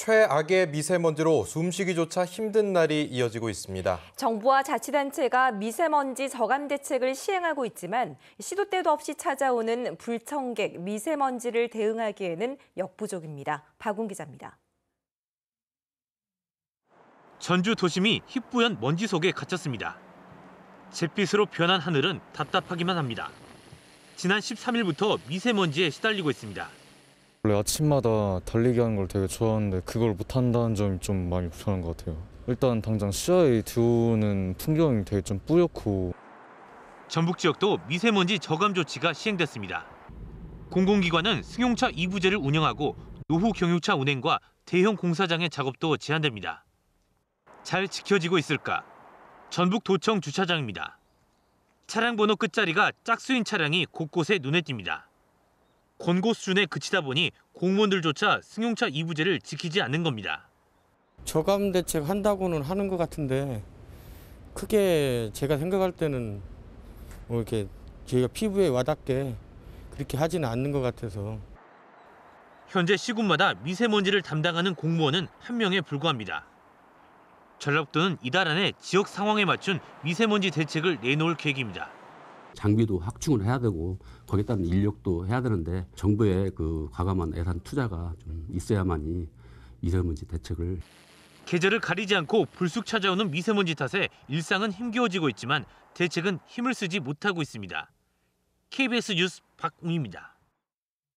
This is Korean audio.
최악의 미세먼지로 숨쉬기조차 힘든 날이 이어지고 있습니다. 정부와 자치단체가 미세먼지 저감 대책을 시행하고 있지만 시도 때도 없이 찾아오는 불청객 미세먼지를 대응하기에는 역부족입니다. 박웅 기자입니다. 전주 도심이 희뿌연 먼지 속에 갇혔습니다. 잿빛으로 변한 하늘은 답답하기만 합니다. 지난 13일부터 미세먼지에 시달리고 있습니다. 원래 아침마다 달리기 하는 걸 되게 좋아하는데 그걸 못한다는 점이 좀 많이 불편한 것 같아요. 일단 당장 시야에 들어오는 풍경이 되게 좀 뿌옇고 전북 지역도 미세먼지 저감 조치가 시행됐습니다. 공공기관은 승용차 2부제를 운영하고 노후 경유차 운행과 대형 공사장의 작업도 제한됩니다. 잘 지켜지고 있을까? 전북 도청 주차장입니다. 차량 번호 끝자리가 짝수인 차량이 곳곳에 눈에 띕니다. 권고 수준에 그치다 보니 공무원들조차 승용차 이부제를 지키지 않는 겁니다. 저감 대책 한다고는 하는 것 같은데 크게 제가 생각할 때는 뭐 이렇게 저희가 피부에 와닿게 그렇게 하지는 않는 것 같아서. 현재 시군마다 미세먼지를 담당하는 공무원은 한 명에 불과합니다. 전라북도는 이달 안에 지역 상황에 맞춘 미세먼지 대책을 내놓을 계획입니다. 장비도 확충을 해야 되고 거기에 따른 인력도 해야 되는데 정부의 그 과감한 예산 투자가 좀 있어야만이 미세먼지 대책을 계절을 가리지 않고 불쑥 찾아오는 미세먼지 탓에 일상은 힘겨워지고 있지만 대책은 힘을 쓰지 못하고 있습니다. KBS 뉴스 박웅입니다.